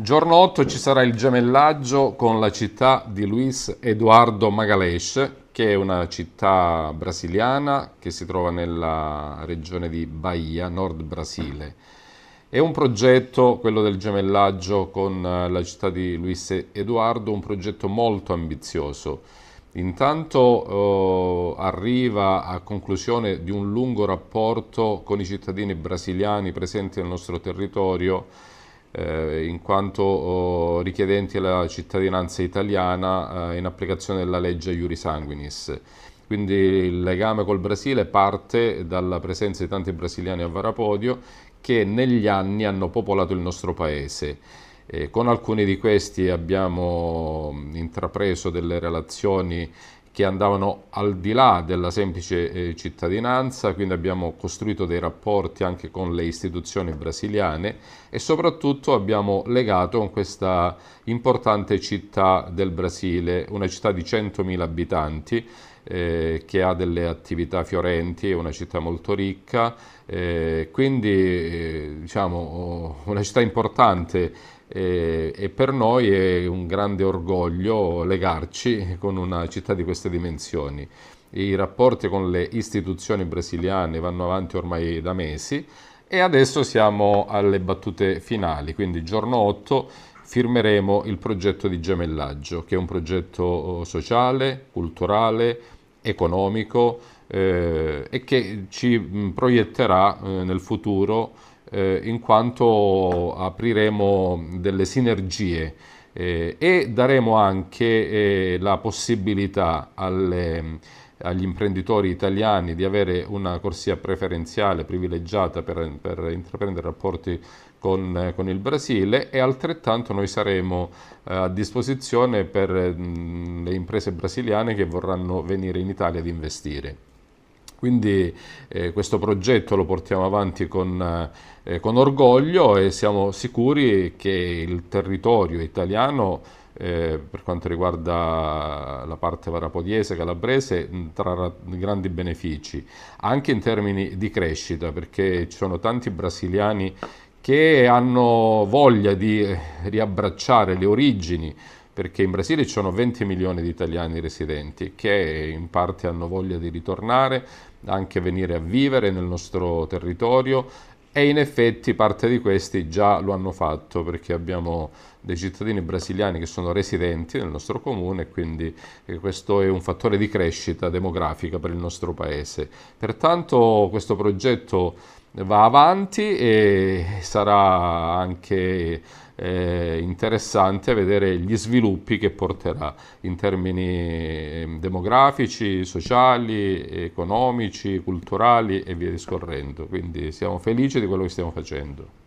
Giorno 8 ci sarà il gemellaggio con la città di Luis Eduardo Magalhães, che è una città brasiliana che si trova nella regione di Bahia, nord Brasile. È un progetto, quello del gemellaggio con eh, la città di Luis Eduardo, un progetto molto ambizioso. Intanto eh, arriva a conclusione di un lungo rapporto con i cittadini brasiliani presenti nel nostro territorio eh, in quanto oh, richiedenti la cittadinanza italiana eh, in applicazione della legge Iuri Sanguinis. Quindi il legame col Brasile parte dalla presenza di tanti brasiliani a Varapodio che negli anni hanno popolato il nostro paese. E eh, con alcuni di questi abbiamo mm, intrapreso delle relazioni che andavano al di là della semplice eh, cittadinanza, quindi abbiamo costruito dei rapporti anche con le istituzioni brasiliane e soprattutto abbiamo legato con questa importante città del Brasile, una città di 100.000 abitanti eh, che ha delle attività fiorenti, è una città molto ricca, eh, quindi eh, diciamo una città importante e, e per noi è un grande orgoglio legarci con una città di queste dimensioni. I rapporti con le istituzioni brasiliane vanno avanti ormai da mesi e adesso siamo alle battute finali, quindi giorno 8 firmeremo il progetto di gemellaggio, che è un progetto oh, sociale, culturale, economico eh, e che ci proietterà eh, nel futuro eh, in quanto apriremo delle sinergie eh, e daremo anche eh, la possibilità alle, agli imprenditori italiani di avere una corsia preferenziale privilegiata per, per intraprendere rapporti con, con, il Brasile e altrettanto noi saremo eh, a disposizione per mh, mm, le imprese brasiliane che vorranno venire in Italia ad investire. Quindi eh, questo progetto lo portiamo avanti con, eh, eh, con, orgoglio e siamo sicuri che il territorio italiano eh, per quanto riguarda la parte varapodiese, calabrese, trarrà grandi benefici, anche in termini di crescita, perché ci sono tanti brasiliani che hanno voglia di eh, riabbracciare le origini perché in Brasile ci sono 20 milioni di italiani residenti che in parte hanno voglia di ritornare, anche venire a vivere nel nostro territorio e in effetti parte di questi già lo hanno fatto perché abbiamo dei cittadini brasiliani che sono residenti nel nostro comune, e quindi eh, questo è un fattore di crescita demografica per il nostro paese. Pertanto questo progetto va avanti e sarà anche eh, interessante vedere gli sviluppi che porterà in termini ehm, demografici, sociali, economici, culturali e via discorrendo. Quindi siamo felici di quello che stiamo facendo.